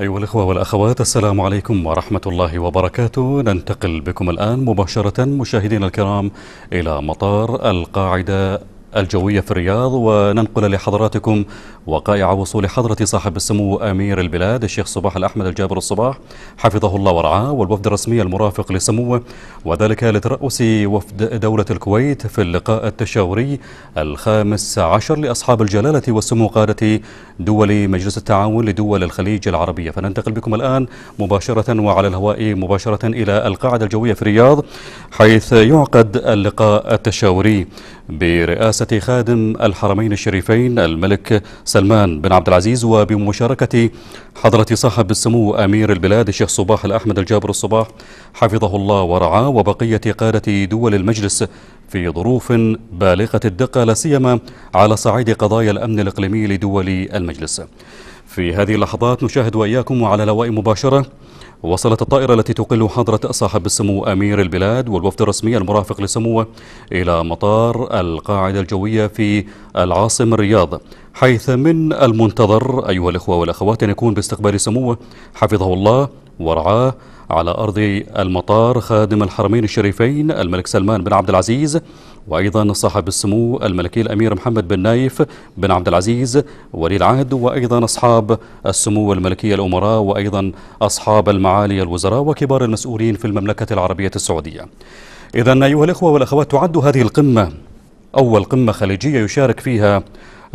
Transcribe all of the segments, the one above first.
أيها الإخوة والأخوات السلام عليكم ورحمة الله وبركاته ننتقل بكم الآن مباشرة مشاهدينا الكرام إلى مطار القاعدة الجوية في الرياض وننقل لحضراتكم وقائع وصول حضرة صاحب السمو أمير البلاد الشيخ صباح الأحمد الجابر الصباح حفظه الله ورعاه والوفد الرسمي المرافق لسموه وذلك لترأس وفد دولة الكويت في اللقاء التشاوري الخامس عشر لأصحاب الجلالة وسمو قادة دول مجلس التعاون لدول الخليج العربية فننتقل بكم الآن مباشرة وعلى الهواء مباشرة إلى القاعدة الجوية في الرياض حيث يعقد اللقاء التشاوري برئاسة خادم الحرمين الشريفين الملك سلمان بن عبد العزيز وبمشاركة حضرة صاحب السمو أمير البلاد الشيخ صباح الأحمد الجابر الصباح حفظه الله ورعاه وبقية قادة دول المجلس في ظروف بالغة الدقة لا سيما على صعيد قضايا الأمن الإقليمي لدول المجلس. في هذه اللحظات نشاهد وإياكم على لواء مباشرة وصلت الطائرة التي تقل حضرة صاحب السمو أمير البلاد والوفد الرسمي المرافق لسموه إلى مطار القاعدة الجوية في العاصمة الرياض حيث من المنتظر أيها الإخوة والأخوات أن يكون باستقبال سموه حفظه الله ورعاه على أرض المطار خادم الحرمين الشريفين الملك سلمان بن عبد العزيز وأيضا صاحب السمو الملكي الأمير محمد بن نايف بن عبد العزيز ولي العهد وأيضا أصحاب السمو الملكي الأمراء وأيضا أصحاب المعالي الوزراء وكبار المسؤولين في المملكة العربية السعودية إذا أيها الإخوة والأخوات تعد هذه القمة أول قمة خليجية يشارك فيها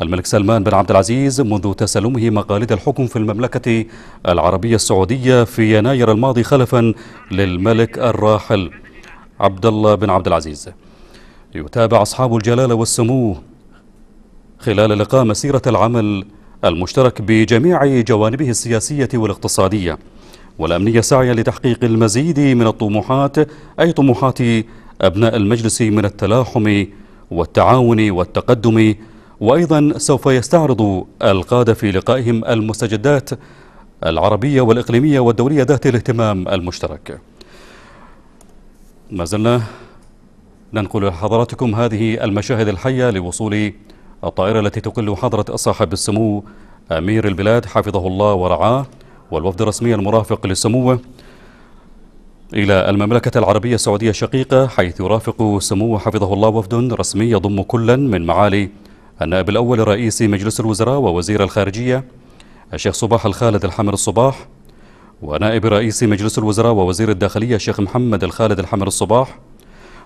الملك سلمان بن عبد العزيز منذ تسلمه مقاليد الحكم في المملكة العربية السعودية في يناير الماضي خلفا للملك الراحل عبد الله بن عبد العزيز يتابع أصحاب الجلالة والسمو خلال اللقاء مسيرة العمل المشترك بجميع جوانبه السياسية والاقتصادية والأمنية سعيا لتحقيق المزيد من الطموحات أي طموحات أبناء المجلس من التلاحم والتعاون والتقدم وأيضا سوف يستعرض القادة في لقائهم المستجدات العربية والإقليمية والدولية ذات الاهتمام المشترك ما زلنا ننقل لحضراتكم هذه المشاهد الحية لوصول الطائرة التي تقل حضرة صاحب السمو أمير البلاد حفظه الله ورعاه والوفد الرسمي المرافق لسموه إلى المملكة العربية السعودية الشقيقة حيث يرافق سموه حفظه الله وفد رسمي يضم كلا من معالي النائب الأول رئيس مجلس الوزراء ووزير الخارجية الشيخ صباح الخالد الحمر الصباح ونائب رئيس مجلس الوزراء ووزير الداخلية الشيخ محمد الخالد الحمر الصباح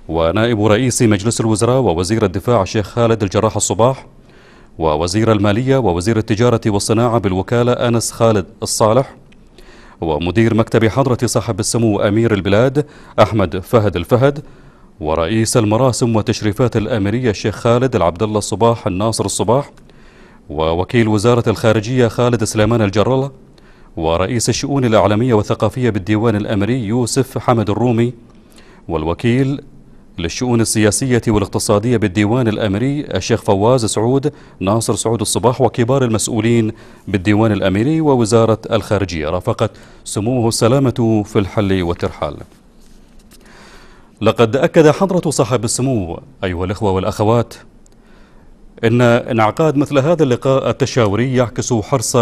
ونائب رئيس مجلس الوزراء ووزير الدفاع الشيخ خالد الجراح الصباح ووزير المالية ووزير التجارة والصناعة بالوكالة أنس خالد الصالح ومدير مكتب حضرة صاحب السمو أمير البلاد أحمد فهد الفهد ورئيس المراسم والتشريفات الأميرية الشيخ خالد العبد الله الصباح الناصر الصباح ووكيل وزارة الخارجية خالد سليمان الجرالة ورئيس الشؤون الإعلامية والثقافية بالديوان الأمري يوسف حمد الرومي والوكيل للشؤون السياسية والاقتصادية بالديوان الأمري الشيخ فواز سعود ناصر سعود الصباح وكبار المسؤولين بالديوان الأمري ووزارة الخارجية رافقت سموه السلامة في الحل والترحال لقد أكد حضرة صاحب السمو أيها الأخوة والأخوات إن انعقاد مثل هذا اللقاء التشاوري يعكس حرص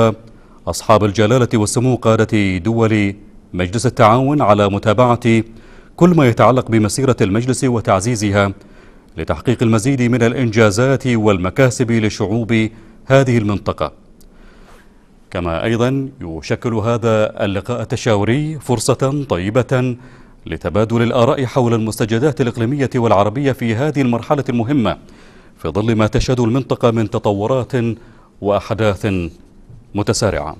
أصحاب الجلالة والسمو قادة دول مجلس التعاون على متابعة كل ما يتعلق بمسيرة المجلس وتعزيزها لتحقيق المزيد من الإنجازات والمكاسب لشعوب هذه المنطقة كما أيضا يشكل هذا اللقاء التشاوري فرصة طيبة لتبادل الآراء حول المستجدات الإقليمية والعربية في هذه المرحلة المهمة في ظل ما تشهد المنطقة من تطورات وأحداث متسارعة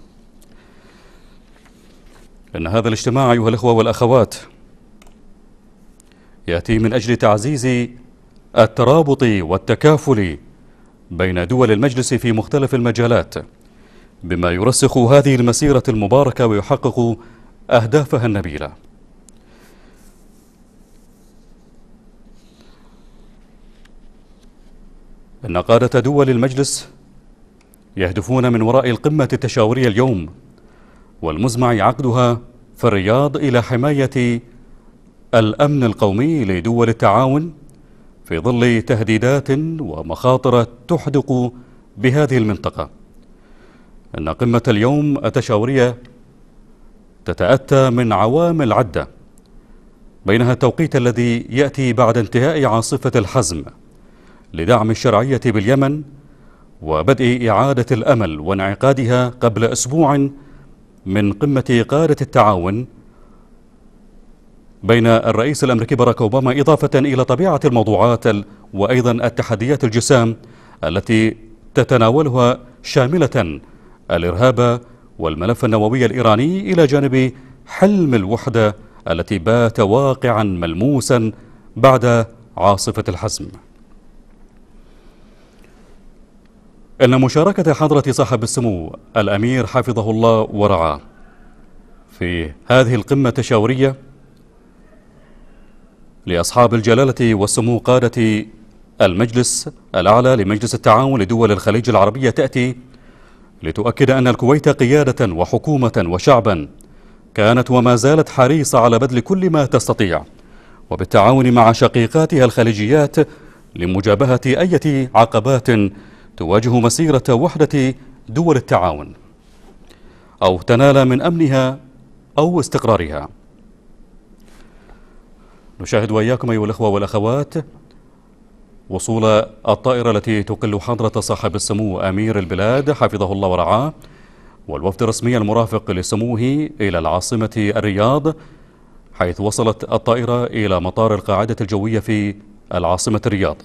إن هذا الاجتماع أيها الإخوة والأخوات يأتي من أجل تعزيز الترابط والتكافل بين دول المجلس في مختلف المجالات بما يرسخ هذه المسيرة المباركة ويحقق أهدافها النبيلة أن قادة دول المجلس يهدفون من وراء القمة التشاورية اليوم والمزمع عقدها في الرياض إلى حماية الأمن القومي لدول التعاون في ظل تهديدات ومخاطر تحدق بهذه المنطقة أن قمة اليوم التشاورية تتأتى من عوامل عدة بينها التوقيت الذي يأتي بعد انتهاء عاصفة الحزم لدعم الشرعية باليمن وبدء إعادة الأمل وانعقادها قبل أسبوع من قمة قادة التعاون بين الرئيس الأمريكي باراك أوباما إضافة إلى طبيعة الموضوعات وأيضا التحديات الجسام التي تتناولها شاملة الإرهاب والملف النووي الإيراني إلى جانب حلم الوحدة التي بات واقعا ملموسا بعد عاصفة الحزم إن مشاركة حضرة صاحب السمو الأمير حفظه الله ورعاه في هذه القمة التشاورية لأصحاب الجلالة والسمو قادة المجلس الأعلى لمجلس التعاون لدول الخليج العربية تأتي لتؤكد أن الكويت قيادة وحكومة وشعبا كانت وما زالت حريصة على بذل كل ما تستطيع وبالتعاون مع شقيقاتها الخليجيات لمجابهة أي عقبات تواجه مسيرة وحدة دول التعاون أو تنال من أمنها أو استقرارها نشاهد وإياكم أيها الأخوة والأخوات وصول الطائرة التي تقل حضرة صاحب السمو أمير البلاد حفظه الله ورعاه والوفد الرسمي المرافق لسموه إلى العاصمة الرياض حيث وصلت الطائرة إلى مطار القاعدة الجوية في العاصمة الرياض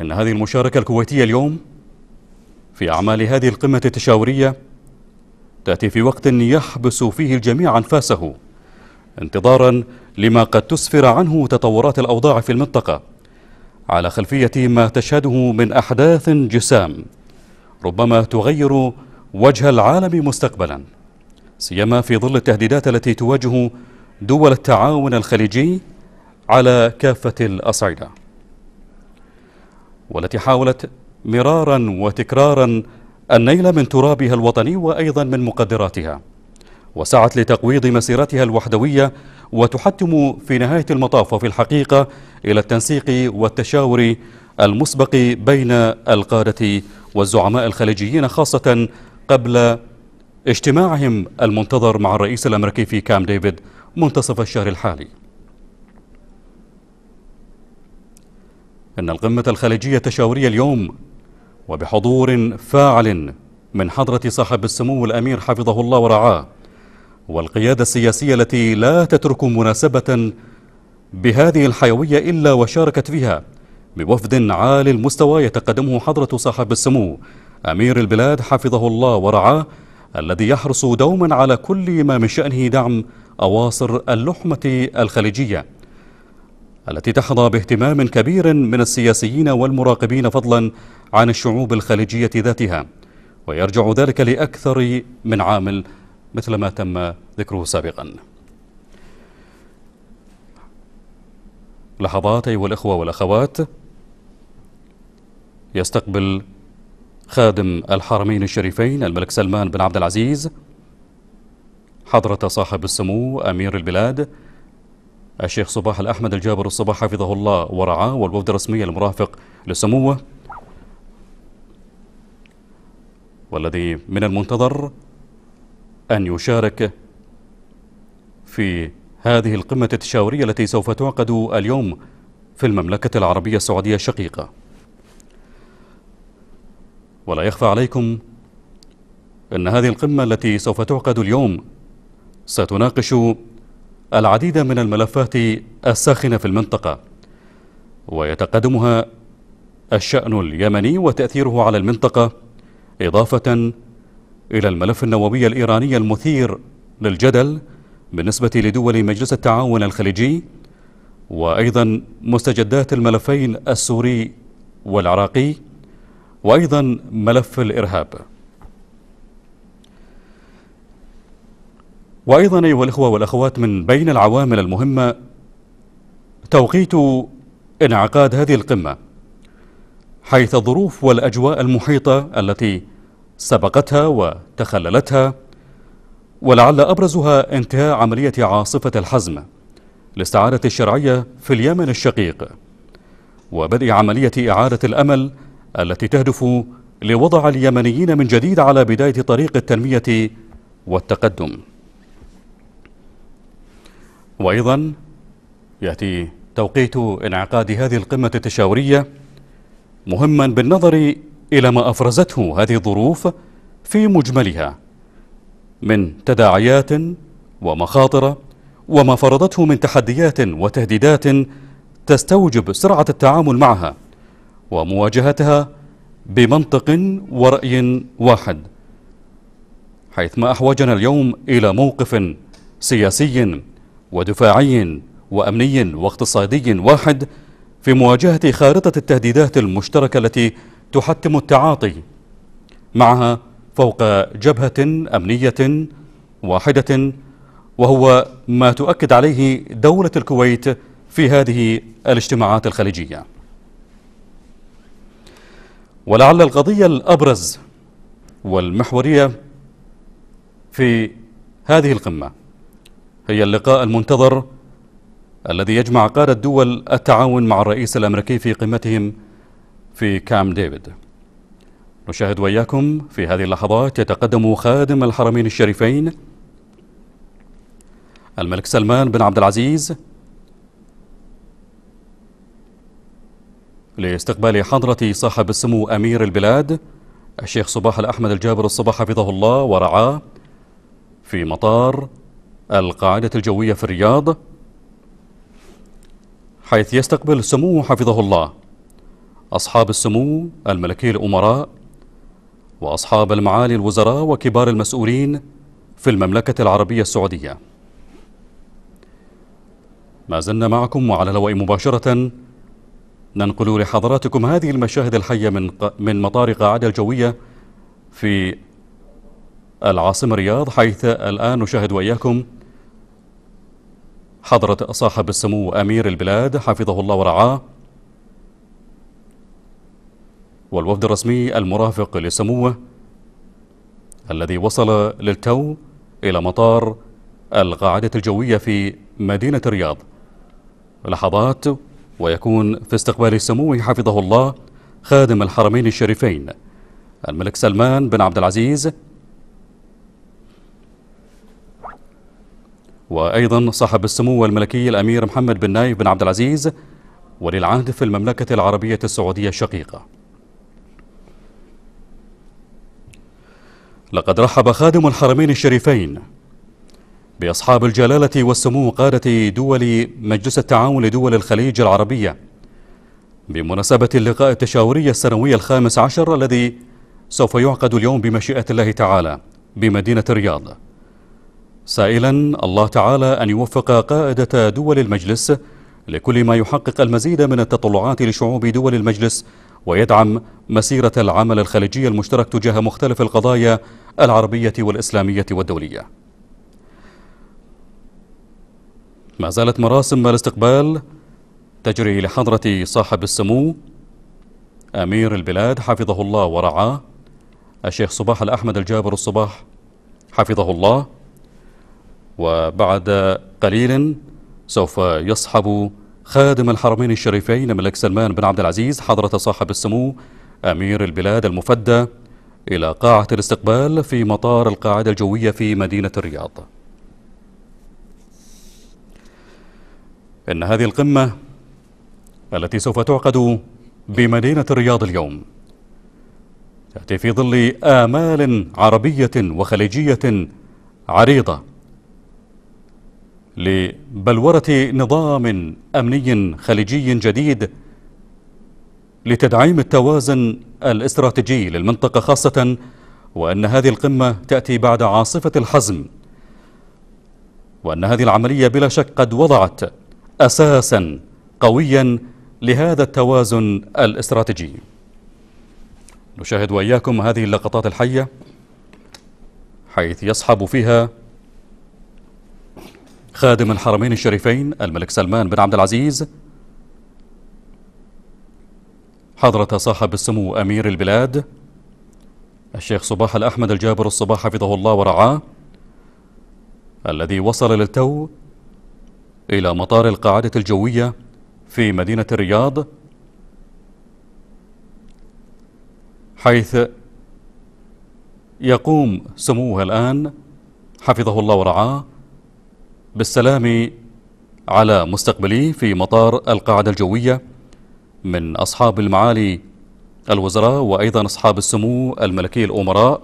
أن هذه المشاركة الكويتية اليوم في أعمال هذه القمة التشاورية تأتي في وقت يحبس فيه الجميع أنفاسه انتظارا لما قد تسفر عنه تطورات الأوضاع في المنطقة على خلفية ما تشهده من أحداث جسام ربما تغير وجه العالم مستقبلا سيما في ظل التهديدات التي تواجه دول التعاون الخليجي على كافة الأصعدة والتي حاولت مرارا وتكرارا النيل من ترابها الوطني وأيضا من مقدراتها وسعت لتقويض مسيرتها الوحدوية وتحتم في نهاية المطاف وفي الحقيقة إلى التنسيق والتشاور المسبق بين القادة والزعماء الخليجيين خاصة قبل اجتماعهم المنتظر مع الرئيس الأمريكي في كام ديفيد منتصف الشهر الحالي أن القمة الخليجية التشاورية اليوم وبحضور فاعل من حضرة صاحب السمو الأمير حفظه الله ورعاه والقيادة السياسية التي لا تترك مناسبة بهذه الحيوية إلا وشاركت فيها بوفد عالي المستوى يتقدمه حضرة صاحب السمو أمير البلاد حفظه الله ورعاه الذي يحرص دوما على كل ما من شأنه دعم أواصر اللحمة الخليجية التي تحظى باهتمام كبير من السياسيين والمراقبين فضلا عن الشعوب الخليجية ذاتها ويرجع ذلك لأكثر من عامل مثل ما تم ذكره سابقا لحظات أيها الأخوة والأخوات يستقبل خادم الحرمين الشريفين الملك سلمان بن عبد العزيز حضرة صاحب السمو أمير البلاد الشيخ صباح الأحمد الجابر الصباح حفظه الله ورعاه والوفد الرسمي المرافق لسموه والذي من المنتظر أن يشارك في هذه القمة التشاورية التي سوف تعقد اليوم في المملكة العربية السعودية الشقيقة ولا يخفى عليكم أن هذه القمة التي سوف تعقد اليوم ستناقش العديد من الملفات الساخنة في المنطقة ويتقدمها الشأن اليمني وتأثيره على المنطقة إضافة إلى الملف النووي الإيراني المثير للجدل بالنسبة لدول مجلس التعاون الخليجي وأيضا مستجدات الملفين السوري والعراقي وأيضا ملف الإرهاب وأيضا أيها الإخوة والأخوات من بين العوامل المهمة توقيت انعقاد هذه القمة حيث الظروف والأجواء المحيطة التي سبقتها وتخللتها ولعل أبرزها انتهاء عملية عاصفة الحزم لاستعادة الشرعية في اليمن الشقيق وبدء عملية إعادة الأمل التي تهدف لوضع اليمنيين من جديد على بداية طريق التنمية والتقدم وأيضا يأتي توقيت انعقاد هذه القمة التشاورية مهما بالنظر إلى ما أفرزته هذه الظروف في مجملها من تداعيات ومخاطر وما فرضته من تحديات وتهديدات تستوجب سرعة التعامل معها ومواجهتها بمنطق ورأي واحد حيث ما أحوجنا اليوم إلى موقف سياسي ودفاعي وأمني واقتصادي واحد في مواجهة خارطة التهديدات المشتركة التي تحتم التعاطي معها فوق جبهة أمنية واحدة وهو ما تؤكد عليه دولة الكويت في هذه الاجتماعات الخليجية ولعل القضية الأبرز والمحورية في هذه القمة هي اللقاء المنتظر الذي يجمع قادة دول التعاون مع الرئيس الأمريكي في قمتهم في كام ديفيد نشاهد وإياكم في هذه اللحظات يتقدم خادم الحرمين الشريفين الملك سلمان بن عبد العزيز لاستقبال حضرة صاحب السمو أمير البلاد الشيخ صباح الأحمد الجابر الصباح حفظه الله ورعاه في مطار القاعدة الجوية في الرياض حيث يستقبل سموه حفظه الله أصحاب السمو الملكي الأمراء وأصحاب المعالي الوزراء وكبار المسؤولين في المملكة العربية السعودية ما زلنا معكم وعلى الهواء مباشرة ننقل لحضراتكم هذه المشاهد الحية من, من مطار قاعدة الجوية في العاصمة الرياض حيث الآن نشاهد وإياكم حضرة صاحب السمو أمير البلاد حفظه الله ورعاه والوفد الرسمي المرافق لسموه الذي وصل للتو إلى مطار القاعدة الجوية في مدينة الرياض لحظات ويكون في استقبال سموه حفظه الله خادم الحرمين الشريفين الملك سلمان بن عبد العزيز وأيضا صاحب السمو الملكي الأمير محمد بن نايف بن عبد العزيز ولي العهد في المملكة العربية السعودية الشقيقة لقد رحب خادم الحرمين الشريفين بأصحاب الجلالة والسمو قادة دول مجلس التعاون لدول الخليج العربية بمناسبة اللقاء التشاوري السنوي الخامس عشر الذي سوف يعقد اليوم بمشيئة الله تعالى بمدينة الرياض سائلا الله تعالى أن يوفق قائدة دول المجلس لكل ما يحقق المزيد من التطلعات لشعوب دول المجلس ويدعم مسيرة العمل الخليجي المشترك تجاه مختلف القضايا العربية والإسلامية والدولية ما زالت مراسم الاستقبال تجري لحضرة صاحب السمو أمير البلاد حفظه الله ورعاه الشيخ صباح الأحمد الجابر الصباح حفظه الله وبعد قليل سوف يصحب خادم الحرمين الشريفين الملك سلمان بن عبد العزيز حضرة صاحب السمو أمير البلاد المفدى إلى قاعة الاستقبال في مطار القاعدة الجوية في مدينة الرياض إن هذه القمة التي سوف تعقد بمدينة الرياض اليوم تأتي في ظل آمال عربية وخليجية عريضة لبلورة نظام أمني خليجي جديد لتدعيم التوازن الاستراتيجي للمنطقة خاصة وأن هذه القمة تأتي بعد عاصفة الحزم وأن هذه العملية بلا شك قد وضعت أساسا قويا لهذا التوازن الاستراتيجي نشاهد وإياكم هذه اللقطات الحية حيث يصحب فيها خادم الحرمين الشريفين الملك سلمان بن عبد العزيز حضرة صاحب السمو أمير البلاد الشيخ صباح الأحمد الجابر الصباح حفظه الله ورعاه الذي وصل للتو إلى مطار القاعدة الجوية في مدينة الرياض حيث يقوم سموه الآن حفظه الله ورعاه بالسلام على مستقبلي في مطار القاعدة الجوية من أصحاب المعالي الوزراء وأيضا أصحاب السمو الملكي الأمراء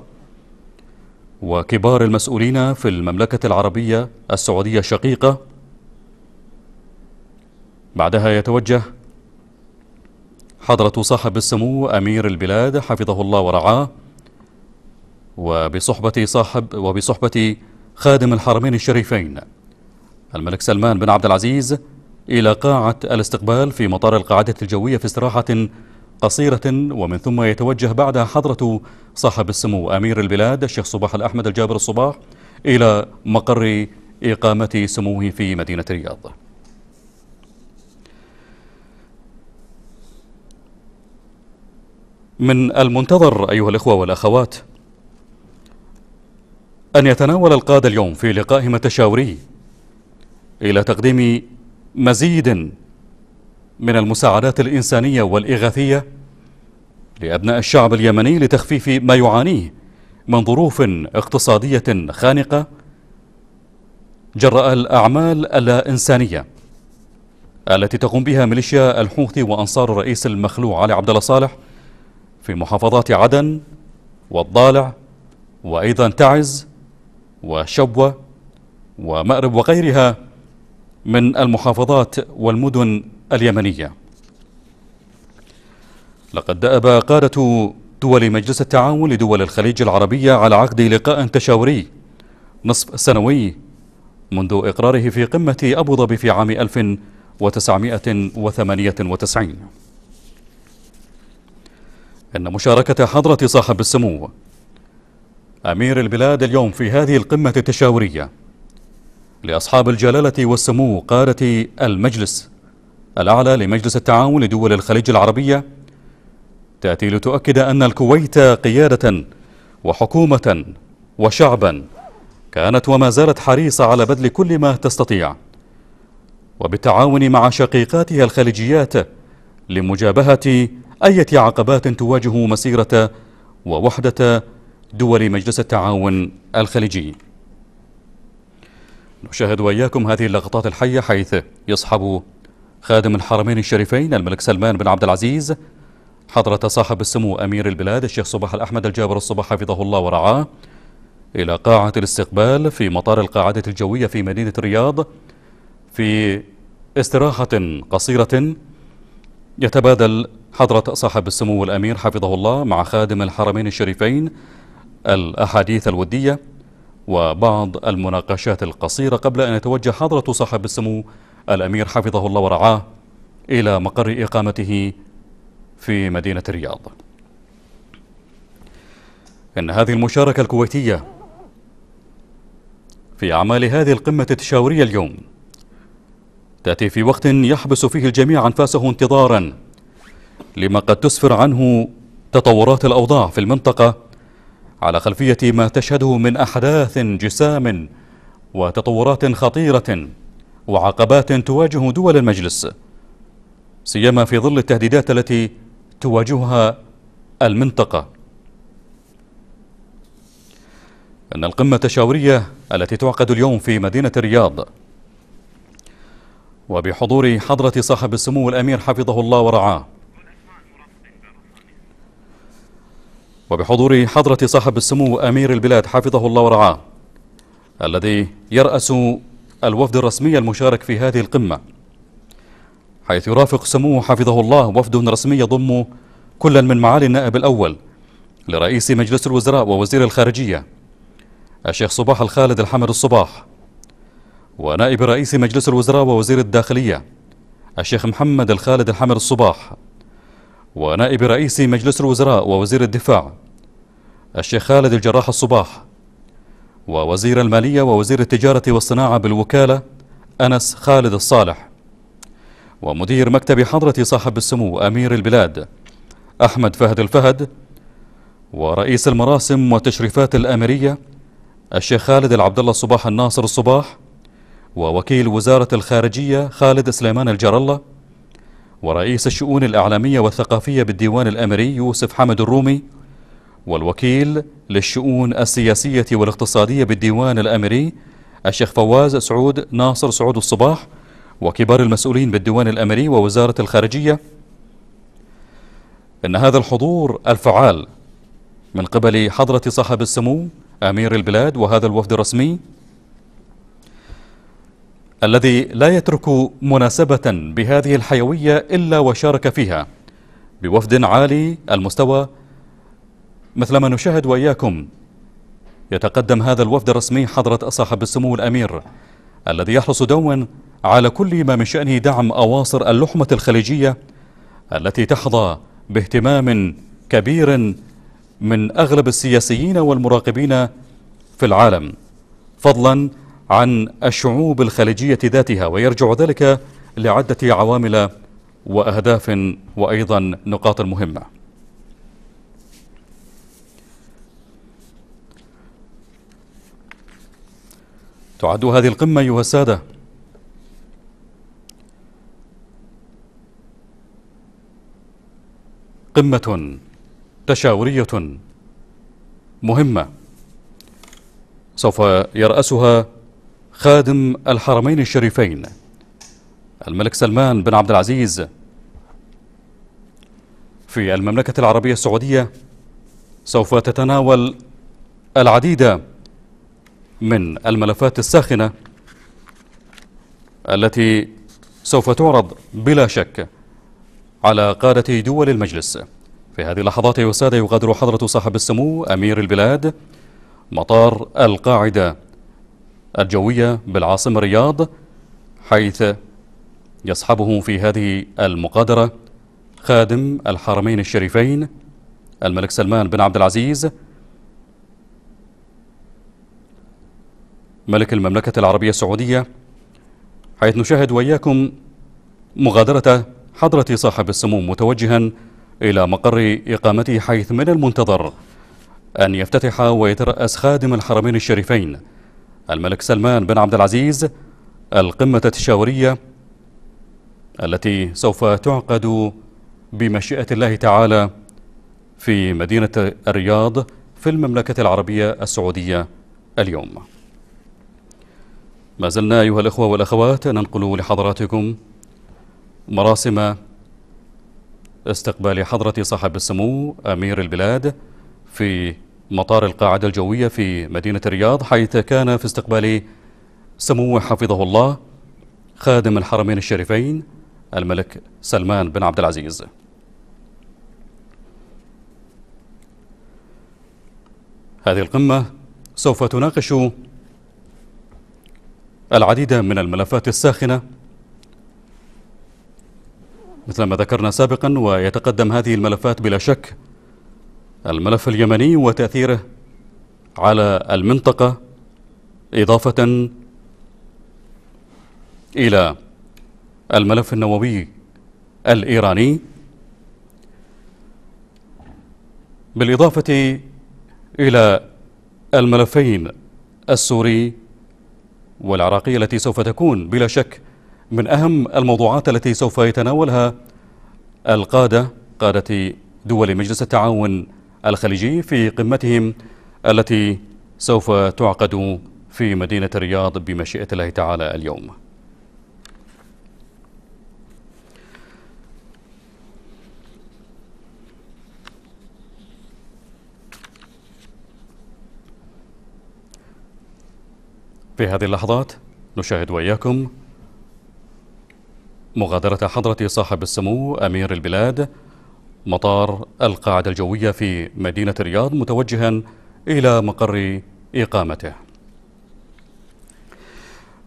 وكبار المسؤولين في المملكة العربية السعودية الشقيقة بعدها يتوجه حضرة صاحب السمو أمير البلاد حفظه الله ورعاه وبصحبة صاحب وبصحبة خادم الحرمين الشريفين الملك سلمان بن عبد العزيز إلى قاعة الاستقبال في مطار القاعدة الجوية في استراحة قصيرة ومن ثم يتوجه بعدها حضرة صاحب السمو أمير البلاد الشيخ صباح الأحمد الجابر الصباح إلى مقر إقامة سموه في مدينة الرياض من المنتظر أيها الإخوة والأخوات أن يتناول القادة اليوم في لقائهم التشاوري إلى تقديم مزيد من المساعدات الإنسانية والإغاثية لأبناء الشعب اليمني لتخفيف ما يعانيه من ظروف اقتصادية خانقة جراء الأعمال اللا إنسانية التي تقوم بها ميليشيا الحوثي وأنصار الرئيس المخلوع علي عبد الله صالح في محافظات عدن والضالع وأيضا تعز وشبوة ومأرب وغيرها من المحافظات والمدن اليمنية لقد دأب قادة دول مجلس التعاون لدول الخليج العربية على عقد لقاء تشاوري نصف سنوي منذ إقراره في قمة أبو ظبي في عام 1998 إن مشاركة حضرة صاحب السمو أمير البلاد اليوم في هذه القمة التشاورية لأصحاب الجلالة والسمو قادة المجلس الأعلى لمجلس التعاون لدول الخليج العربية تأتي لتؤكد أن الكويت قيادة وحكومة وشعبا كانت وما زالت حريصة على بذل كل ما تستطيع وبالتعاون مع شقيقاتها الخليجيات لمجابهة أية عقبات تواجه مسيرة ووحدة دول مجلس التعاون الخليجي نشاهد وإياكم هذه اللقطات الحية حيث يصحب خادم الحرمين الشريفين الملك سلمان بن عبد العزيز حضرة صاحب السمو أمير البلاد الشيخ صباح الأحمد الجابر الصباح حفظه الله ورعاه إلى قاعة الاستقبال في مطار القاعدة الجوية في مدينة الرياض في استراحة قصيرة يتبادل حضرة صاحب السمو الأمير حفظه الله مع خادم الحرمين الشريفين الأحاديث الودية وبعض المناقشات القصيرة قبل أن يتوجه حضرة صاحب السمو الأمير حفظه الله ورعاه إلى مقر إقامته في مدينة الرياض إن هذه المشاركة الكويتية في أعمال هذه القمة التشاورية اليوم تأتي في وقت يحبس فيه الجميع أنفاسه انتظارا لما قد تسفر عنه تطورات الأوضاع في المنطقة على خلفية ما تشهده من أحداث جسام وتطورات خطيرة وعقبات تواجه دول المجلس سيما في ظل التهديدات التي تواجهها المنطقة أن القمة التشاورية التي تعقد اليوم في مدينة الرياض وبحضور حضرة صاحب السمو الأمير حفظه الله ورعاه وبحضور حضرة صاحب السمو أمير البلاد حفظه الله ورعاه الذي يرأس الوفد الرسمي المشارك في هذه القمة حيث يرافق سموه حفظه الله وفد رسمي يضم كلا من معالي النائب الأول لرئيس مجلس الوزراء ووزير الخارجية الشيخ صباح الخالد الحمد الصباح ونائب رئيس مجلس الوزراء ووزير الداخلية الشيخ محمد الخالد الحمد الصباح ونائب رئيس مجلس الوزراء ووزير الدفاع الشيخ خالد الجراح الصباح ووزير المالية ووزير التجارة والصناعة بالوكالة أنس خالد الصالح ومدير مكتب حضرة صاحب السمو أمير البلاد أحمد فهد الفهد ورئيس المراسم والتشريفات الأميرية الشيخ خالد العبد الله الصباح الناصر الصباح ووكيل وزارة الخارجية خالد سليمان الجرلة ورئيس الشؤون الإعلامية والثقافية بالديوان الأمري يوسف حمد الرومي والوكيل للشؤون السياسية والاقتصادية بالديوان الأمري الشيخ فواز سعود ناصر سعود الصباح وكبار المسؤولين بالديوان الأمري ووزارة الخارجية إن هذا الحضور الفعال من قبل حضرة صاحب السمو أمير البلاد وهذا الوفد الرسمي الذي لا يترك مناسبة بهذه الحيوية إلا وشارك فيها بوفد عالي المستوى مثلما نشاهد وإياكم يتقدم هذا الوفد الرسمي حضرة صاحب السمو الأمير الذي يحرص دوما على كل ما من شأنه دعم أواصر اللحمة الخليجية التي تحظى باهتمام كبير من أغلب السياسيين والمراقبين في العالم فضلا عن الشعوب الخليجية ذاتها ويرجع ذلك لعدة عوامل وأهداف وأيضا نقاط مهمة تعد هذه القمة أيها السادة قمة تشاورية مهمة سوف يرأسها خادم الحرمين الشريفين الملك سلمان بن عبد العزيز في المملكة العربية السعودية سوف تتناول العديد من الملفات الساخنة التي سوف تعرض بلا شك على قادة دول المجلس في هذه اللحظات يا السادة يغادر حضرة صاحب السمو أمير البلاد مطار القاعدة الجوية بالعاصمة الرياض حيث يصحبه في هذه المقادرة خادم الحرمين الشريفين الملك سلمان بن عبد العزيز ملك المملكة العربية السعودية حيث نشاهد وإياكم مغادرة حضرة صاحب السمو متوجها إلى مقر إقامته حيث من المنتظر أن يفتتح ويترأس خادم الحرمين الشريفين الملك سلمان بن عبد العزيز القمة التشاورية التي سوف تعقد بمشيئة الله تعالى في مدينة الرياض في المملكة العربية السعودية اليوم ما زلنا أيها الأخوة والأخوات ننقل لحضراتكم مراسم استقبال حضرة صاحب السمو أمير البلاد في مطار القاعدة الجوية في مدينة الرياض حيث كان في استقبال سمو حفظه الله خادم الحرمين الشريفين الملك سلمان بن عبد العزيز هذه القمة سوف تناقش العديد من الملفات الساخنة مثل ما ذكرنا سابقا ويتقدم هذه الملفات بلا شك الملف اليمني وتأثيره على المنطقة إضافة إلى الملف النووي الإيراني بالإضافة إلى الملفين السوري والعراقية التي سوف تكون بلا شك من أهم الموضوعات التي سوف يتناولها القادة قادة دول مجلس التعاون الخليجي في قمتهم التي سوف تعقد في مدينة الرياض بمشيئة الله تعالى اليوم في هذه اللحظات نشاهد وإياكم مغادرة حضرة صاحب السمو أمير البلاد مطار القاعدة الجوية في مدينة الرياض متوجها إلى مقر إقامته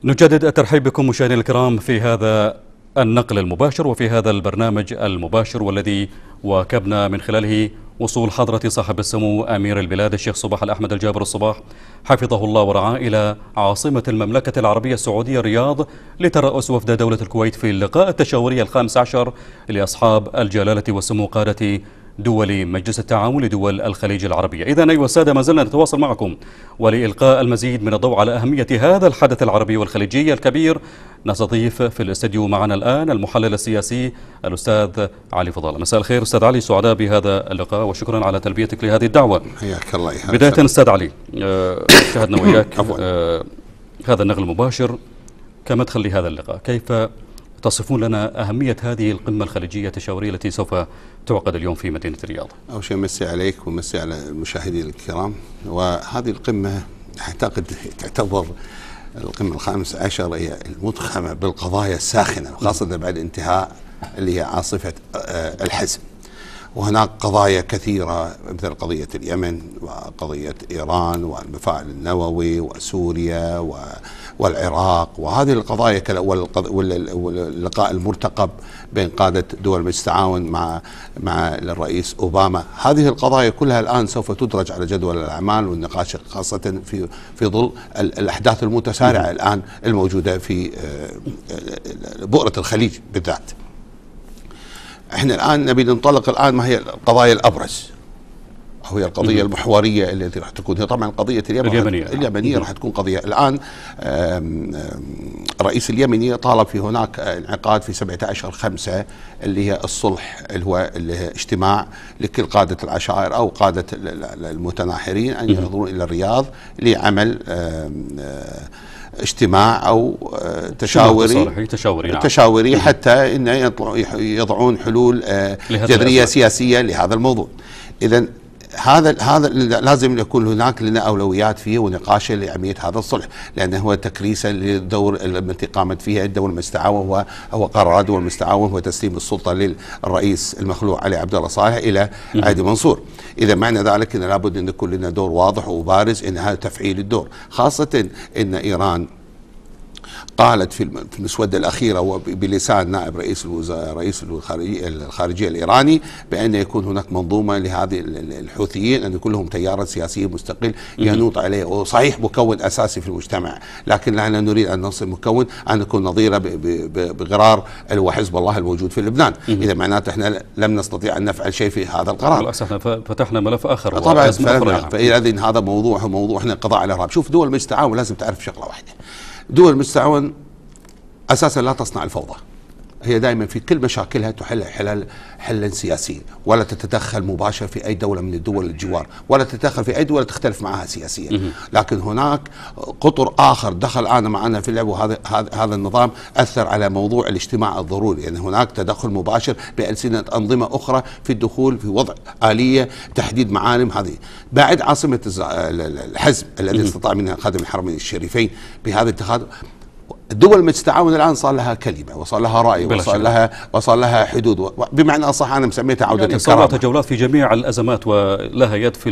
نجدد الترحيب بكم مشاهدينا الكرام في هذا النقل المباشر وفي هذا البرنامج المباشر والذي واكبنا من خلاله وصول حضرة صاحب السمو أمير البلاد الشيخ صباح الأحمد الجابر الصباح حفظه الله ورعاه إلى عاصمة المملكة العربية السعودية الرياض لترأس وفد دولة الكويت في اللقاء التشاوري الخامس عشر لأصحاب الجلالة وسمو قادة دول مجلس التعاون لدول الخليج العربية إذا أيها السادة ما زلنا نتواصل معكم ولإلقاء المزيد من الضوء على أهمية هذا الحدث العربي والخليجي الكبير نستضيف في الاستديو معنا الآن المحلل السياسي الأستاذ علي فضال مساء الخير أستاذ علي سعداء بهذا اللقاء وشكرا على تلبيتك لهذه الدعوة حياك الله بداية أستاذ علي آه، شاهدنا وياك آه، هذا النقل المباشر كمدخل لهذا اللقاء كيف تصفون لنا أهمية هذه القمة الخليجية التشاورية التي سوف تعقد اليوم في مدينة الرياض أول شيء أمسي عليك ومسي على المشاهدين الكرام وهذه القمة أعتقد تعتبر القمة الخامس عشر هي المضخمة بالقضايا الساخنة وخاصة بعد انتهاء اللي هي عاصفة آه، الحزم وهناك قضايا كثيرة مثل قضية اليمن وقضية إيران والمفاعل النووي وسوريا و والعراق وهذه القضايا واللقاء المرتقب بين قادة دول مجلس التعاون مع مع الرئيس أوباما هذه القضايا كلها الآن سوف تدرج على جدول الأعمال والنقاش خاصة في في ظل الأحداث المتسارعة نعم. الآن الموجودة في بؤرة الخليج بالذات احنا الآن نبي ننطلق الآن ما هي القضايا الأبرز وهي القضيه م. المحوريه التي راح تكون هي طبعا قضيه اليمن اليمنيه اليمنيه راح تكون قضيه الان الرئيس اليمني طالب في هناك انعقاد في 17 5 اللي هي الصلح اللي هو اجتماع لكل قاده العشائر او قاده المتناحرين ان يحضرون الى الرياض لعمل اجتماع او آه، تشاوري تشاوري نعم. تشاوري حتى ان يضعون حلول آه، جذريه سياسيه لهذا الموضوع اذا هذا هذا لازم يكون هناك لنا اولويات فيه ونقاش لاهميه هذا الصلح لانه هو تكريسا للدور التي قامت فيها الدول المستعاوه هو هو قرار الدوله المستعاوه هو تسليم السلطه للرئيس المخلوع علي عبد الله صالح الى عادي منصور اذا معنى ذلك ان لابد ان يكون لنا دور واضح وبارز ان هذا تفعيل الدور خاصه ان ايران قالت في المسودة الأخيرة وبلسان نائب رئيس الوزراء رئيس الخارجية الإيراني بأن يكون هناك منظومة لهذه الحوثيين أن يكون لهم تيار سياسي مستقل ينوط عليه وصحيح مكون أساسي في المجتمع لكن نحن نريد أن نصل مكون أن نكون نظيرة بغرار وحزب الله الموجود في لبنان إذا معناته احنا لم نستطيع أن نفعل شيء في هذا القرار للأسف فتحنا ملف آخر طبعا فإذا يعني. هذا موضوع موضوع احنا قضاء على الإرهاب شوف دول مجلس التعاون لازم تعرف شغلة واحدة دول المستعون اساسا لا تصنع الفوضى هي دائما في كل مشاكلها تحل حلال حلا سياسيا ولا تتدخل مباشر في أي دولة من الدول الجوار ولا تتدخل في أي دولة تختلف معها سياسيا لكن هناك قطر آخر دخل أنا معنا في اللعب وهذا هذا النظام أثر على موضوع الاجتماع الضروري يعني هناك تدخل مباشر بألسنة أنظمة أخرى في الدخول في وضع آلية تحديد معالم هذه بعد عاصمة الحزم الذي استطاع منها خادم الحرمين الشريفين بهذا التخاذل الدول مجلس التعاون الان صار لها كلمه وصار لها راي وصار لها وصار لها حدود بمعنى اصح انا مسميتها عوده يعني الكرامه تجولات في جميع الازمات ولها يد في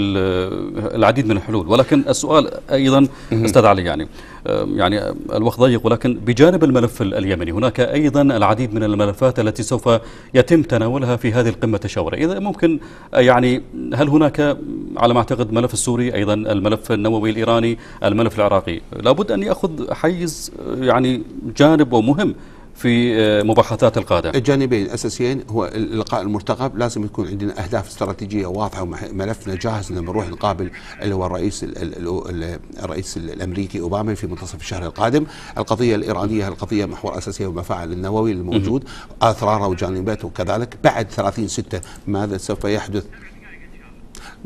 العديد من الحلول ولكن السؤال ايضا استاذ علي يعني يعني الوقت ضيق ولكن بجانب الملف اليمني هناك أيضا العديد من الملفات التي سوف يتم تناولها في هذه القمة الشاورة إذا ممكن يعني هل هناك على ما أعتقد ملف السوري أيضا الملف النووي الإيراني الملف العراقي لابد أن يأخذ حيز يعني جانب ومهم في آه، مباحثات القادة الجانبين الأساسيين هو اللقاء المرتقب لازم يكون عندنا أهداف استراتيجية واضحة وملفنا جاهز لما نروح نقابل اللي هو الرئيس الرئيس الأمريكي أوباما في منتصف الشهر القادم القضية الإيرانية القضية محور أساسية ومفاعل النووي الموجود أثراره وجانباته كذلك بعد 30 ستة ماذا سوف يحدث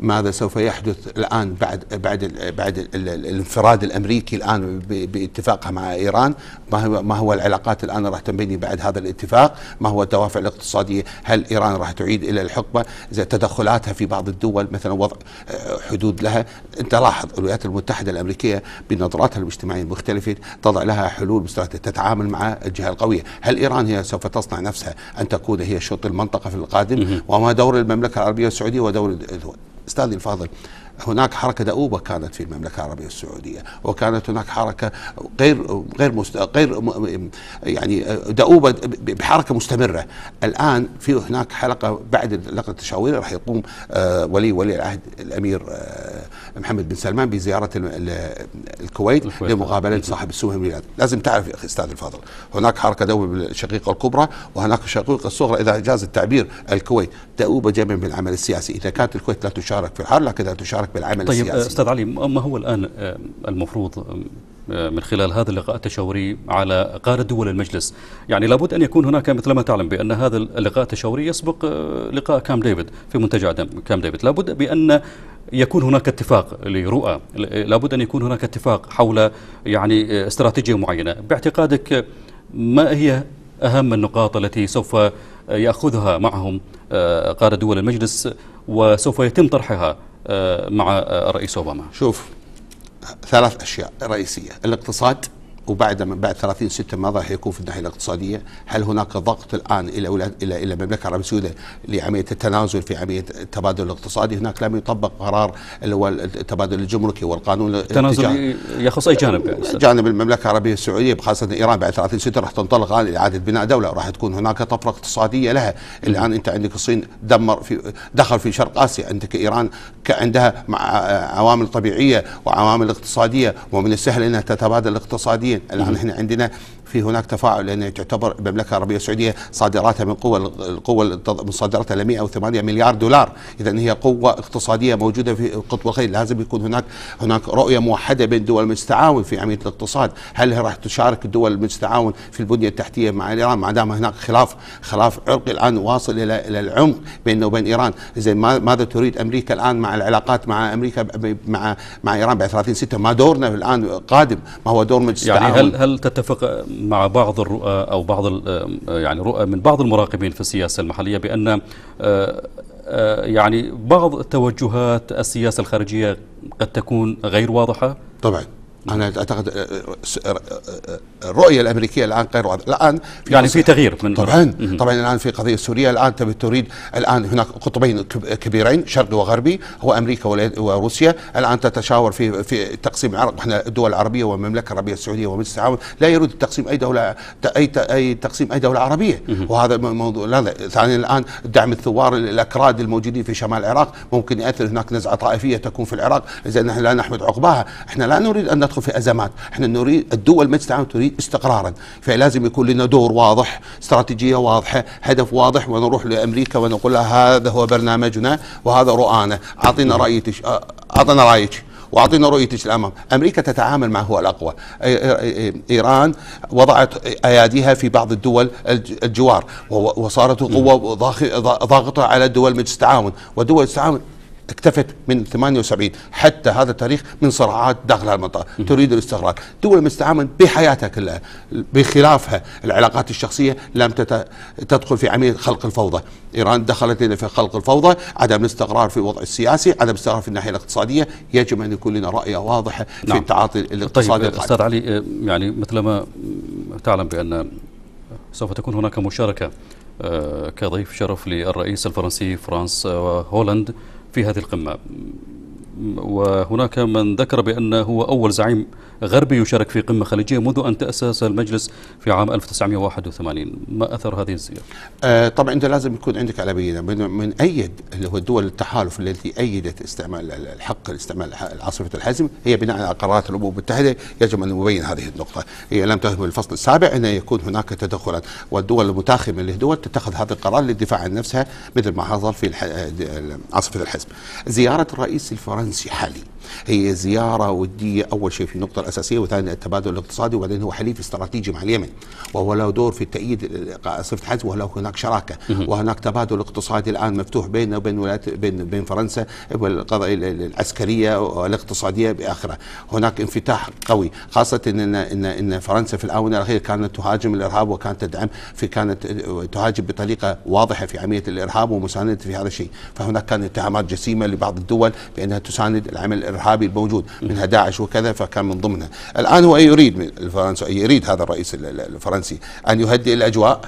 ماذا سوف يحدث الان بعد بعد بعد الانفراد الامريكي الان باتفاقها مع ايران ما هو ما هو العلاقات الان راح تنبني بعد هذا الاتفاق ما هو الدوافع الاقتصاديه هل ايران راح تعيد الى الحقبه اذا تدخلاتها في بعض الدول مثلا وضع آه، حدود لها انت لاحظ الولايات المتحده الامريكيه بنظراتها الاجتماعيه المختلفه تضع لها حلول مستراتيجيه تتعامل مع الجهه القويه هل ايران هي سوف تصنع نفسها ان تكون هي شرط المنطقه في القادم وما دور المملكه العربيه السعوديه ودور الدول استاذي الفاضل هناك حركه دؤوبه كانت في المملكه العربيه السعوديه وكانت هناك حركه غير غير مست... غير يعني دؤوبه بحركه مستمره الان في هناك حلقه بعد لقطه التشاوير راح يقوم آه، ولي ولي العهد الامير آه، محمد بن سلمان بزيارة الكويت, لمقابلة صاحب السمو الولايات لازم تعرف يا اخي أستاذ الفاضل هناك حركة دوبة بالشقيقه الكبرى وهناك الشقيقة الصغرى إذا جاز التعبير الكويت دؤوبة جميع بالعمل السياسي إذا كانت الكويت لا تشارك في الحرب لكنها تشارك بالعمل طيب السياسي طيب أستاذ علي ما هو الآن آه، المفروض آه، من خلال هذا اللقاء التشاوري على قارة دول المجلس يعني لابد أن يكون هناك مثل ما تعلم بأن هذا اللقاء التشاوري يسبق آه، لقاء كام ديفيد في منتجع كام ديفيد لابد بأن يكون هناك اتفاق لرؤى لابد أن يكون هناك اتفاق حول يعني آه، استراتيجية معينة باعتقادك ما هي أهم النقاط التي سوف يأخذها معهم قادة دول المجلس وسوف يتم طرحها مع الرئيس أوباما شوف ثلاث اشياء رئيسيه الاقتصاد وبعد من بعد 30 6 ماذا يكون في الناحيه الاقتصاديه؟ هل هناك ضغط الان الى الى الى المملكه العربيه السعوديه لعمليه التنازل في عمليه التبادل الاقتصادي؟ هناك لم يطبق قرار اللي هو التبادل الجمركي والقانون التنازل يخص اي جانب؟ يعني جانب المملكه العربيه السعوديه بخاصه ايران بعد 30 6 راح تنطلق الان اعاده بناء دوله وراح تكون هناك طفره اقتصاديه لها الان انت عندك الصين دمر في دخل في شرق اسيا عندك ايران عندها عوامل طبيعيه وعوامل اقتصاديه ومن السهل انها تتبادل اقتصاديا الان احنا نعم. عندنا في هناك تفاعل لان تعتبر المملكه العربيه السعوديه صادراتها من قوه القوه مصادراتها ل 108 مليار دولار، اذا هي قوه اقتصاديه موجوده في القطب الخير، لازم يكون هناك هناك رؤيه موحده بين دول المجلس التعاون في عمليه الاقتصاد، هل راح تشارك دول المجلس التعاون في البنيه التحتيه مع ايران ما دام هناك خلاف خلاف عرقي الان واصل الى الى العمق بيننا وبين ايران، زين ماذا تريد امريكا الان مع العلاقات مع امريكا مع مع ايران بعد 30 6 ما دورنا الان قادم ما هو دور مجلس يعني التعاون يعني هل هل تتفق مع بعض الرؤى أو بعض آه، يعني رؤى من بعض المراقبين في السياسة المحلية بأن آه، آه، يعني بعض توجهات السياسة الخارجية قد تكون غير واضحة طبعا انا اعتقد آه، آه، آه، الرؤيه الامريكيه الان غير واضحه الان في يعني في تغيير من طبعا م -م. طبعا الان في قضيه سوريا الان تبي تريد الان هناك قطبين كبيرين شرقي وغربي هو امريكا وروسيا الان تتشاور في في تقسيم العراق احنا الدول العربيه والمملكه العربيه السعوديه ومجلس التعاون لا يريد تقسيم اي دوله اي اي تقسيم اي دوله عربيه م وهذا موضوع لا ثانيا الان دعم الثوار الاكراد الموجودين في شمال العراق ممكن ياثر هناك نزعه طائفيه تكون في العراق اذا نحن لا نحمد عقباها احنا لا نريد ان ندخل ندخل في ازمات احنا نريد الدول مجلس العام تريد استقرارا فلازم يكون لنا دور واضح استراتيجيه واضحه هدف واضح ونروح لامريكا ونقول لها هذا هو برنامجنا وهذا رؤانا اعطينا رايك اعطينا رايك واعطينا رؤيتك للامام، امريكا تتعامل مع هو الاقوى، ايران وضعت اياديها في بعض الدول الجوار وصارت قوه ضاغطه على دول مجلس التعاون، ودول التعاون اكتفت من 78 حتى هذا التاريخ من صراعات داخل المنطقه تريد الاستقرار دول مستعمل بحياتها كلها بخلافها العلاقات الشخصيه لم تت... تدخل في عمليه خلق الفوضى ايران دخلت لنا في خلق الفوضى عدم الاستقرار في الوضع السياسي عدم الاستقرار في الناحيه الاقتصاديه يجب ان يكون لنا راي واضح نعم. في التعاطي طيب، الاقتصادي طيب استاذ علي يعني مثلما تعلم بان سوف تكون هناك مشاركه آه، كضيف شرف للرئيس الفرنسي فرانس آه، هولاند في هذه القمة وهناك من ذكر بأنه هو أول زعيم غربي يشارك في قمة خليجية منذ أن تأسس المجلس في عام 1981 ما أثر هذه الزيارة؟ آه طبعا أنت لازم يكون عندك على بينة من, من أيد اللي هو الدول التحالف التي أيدت استعمال الحق لاستعمال عاصفة الحزم هي بناء على قرارات الأمم المتحدة يجب أن نبين هذه النقطة هي لم تهم الفصل السابع أن يكون هناك تدخلات والدول المتاخمة للدول تتخذ هذا القرار للدفاع عن نفسها مثل ما حصل في آه، عاصفة الحزم زيارة الرئيس الفرنسي فرنسي حالي هي زيارة ودية أول شيء في النقطة الأساسية وثاني التبادل الاقتصادي وبعدين هو حليف استراتيجي مع اليمن وهو له دور في التأييد صفة حزب وله هناك شراكة وهناك تبادل اقتصادي الآن مفتوح بيننا وبين ولايات بين بين فرنسا والقضايا العسكرية والاقتصادية بآخره هناك انفتاح قوي خاصة إن إن إن فرنسا في الآونة الأخيرة كانت تهاجم الإرهاب وكانت تدعم في كانت تهاجم بطريقة واضحة في عملية الإرهاب ومساندة في هذا الشيء فهناك كانت اتهامات جسيمة لبعض الدول بأنها تساعد يساند العمل الارهابي الموجود منها داعش وكذا فكان من ضمنها الان هو يريد الفرنسي يريد هذا الرئيس الفرنسي ان يهدئ الاجواء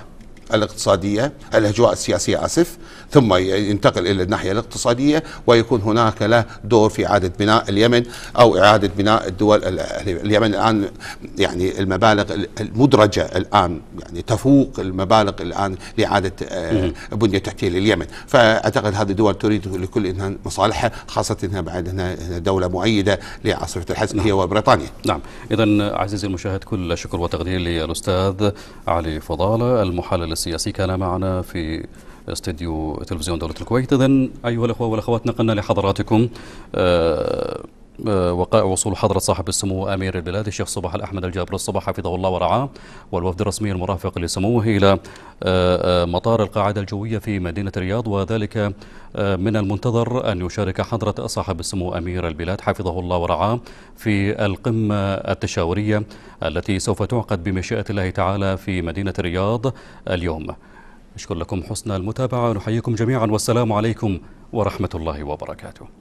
الاقتصاديه الاجواء السياسيه اسف ثم ينتقل إلى الناحية الاقتصادية ويكون هناك له دور في إعادة بناء اليمن أو إعادة بناء الدول اليمن الآن يعني المبالغ المدرجة الآن يعني تفوق المبالغ الآن لإعادة آه، بنية تحتية لليمن فأعتقد هذه الدول تريد لكل إنها مصالحها خاصة إنها بعد إنها دولة مؤيده لعاصفة الحزم نعم. هي وبريطانيا نعم إذا عزيزي المشاهد كل شكر وتقدير للأستاذ علي فضالة المحلل السياسي كان معنا في استديو تلفزيون دولة الكويت إذا أيها الأخوة والأخوات نقلنا لحضراتكم آه، آه، وقاء وصول حضرة صاحب السمو أمير البلاد الشيخ صباح الأحمد الجابر الصباح حفظه الله ورعاه والوفد الرسمي المرافق لسموه إلى آه، مطار القاعدة الجوية في مدينة الرياض وذلك من المنتظر أن يشارك حضرة صاحب السمو أمير البلاد حفظه الله ورعاه في القمة التشاورية التي سوف تعقد بمشيئة الله تعالى في مدينة الرياض اليوم أشكر لكم حسن المتابعة نحييكم جميعا والسلام عليكم ورحمة الله وبركاته